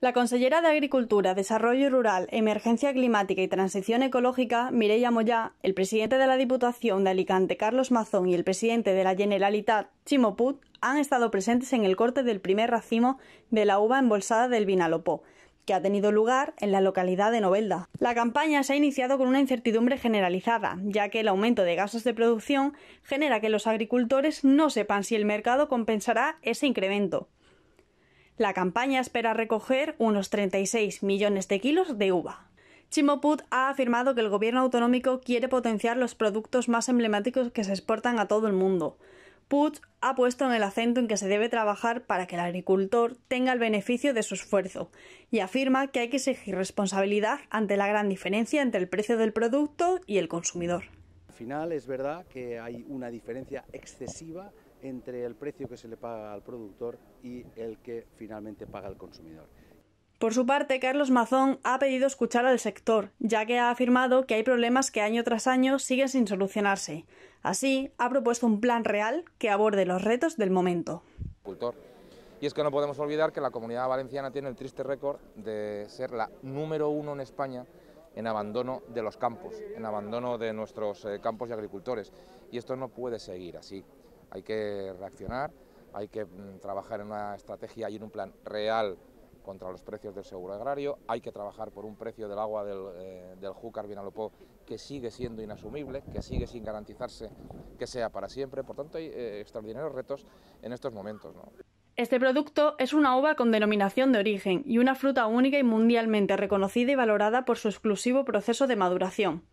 La consellera de Agricultura, Desarrollo Rural, Emergencia Climática y Transición Ecológica, Mireia Moyá, el presidente de la Diputación de Alicante, Carlos Mazón, y el presidente de la Generalitat, Chimo Put, han estado presentes en el corte del primer racimo de la uva embolsada del Vinalopó, que ha tenido lugar en la localidad de Novelda. La campaña se ha iniciado con una incertidumbre generalizada, ya que el aumento de gastos de producción genera que los agricultores no sepan si el mercado compensará ese incremento. La campaña espera recoger unos 36 millones de kilos de uva. Chimoput ha afirmado que el gobierno autonómico quiere potenciar los productos más emblemáticos que se exportan a todo el mundo. Put ha puesto en el acento en que se debe trabajar para que el agricultor tenga el beneficio de su esfuerzo y afirma que hay que exigir responsabilidad ante la gran diferencia entre el precio del producto y el consumidor. Al final es verdad que hay una diferencia excesiva entre el precio que se le paga al productor y el que finalmente paga el consumidor. Por su parte, Carlos Mazón ha pedido escuchar al sector, ya que ha afirmado que hay problemas que año tras año siguen sin solucionarse. Así, ha propuesto un plan real que aborde los retos del momento. Y es que no podemos olvidar que la comunidad valenciana tiene el triste récord de ser la número uno en España en abandono de los campos, en abandono de nuestros eh, campos y agricultores. Y esto no puede seguir así hay que reaccionar, hay que mm, trabajar en una estrategia y en un plan real contra los precios del seguro agrario, hay que trabajar por un precio del agua del, eh, Júcar Vinalopó que sigue siendo inasumible, que sigue sin garantizarse que sea para siempre. Por tanto, hay eh, extraordinarios retos en estos momentos. Este producto es una uva con denominación de origen y una fruta única y mundialmente reconocida y valorada por su exclusivo proceso de maduración.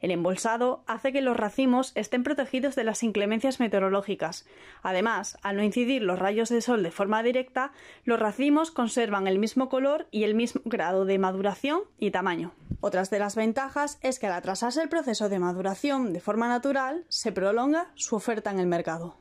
El embolsado hace que los racimos estén protegidos de las inclemencias meteorológicas. Además, al no incidir los rayos de sol de forma directa, los racimos conservan el mismo color y el mismo grado de maduración y tamaño. Otras de las ventajas es que al atrasarse el proceso de maduración de forma natural, se prolonga su oferta en el mercado.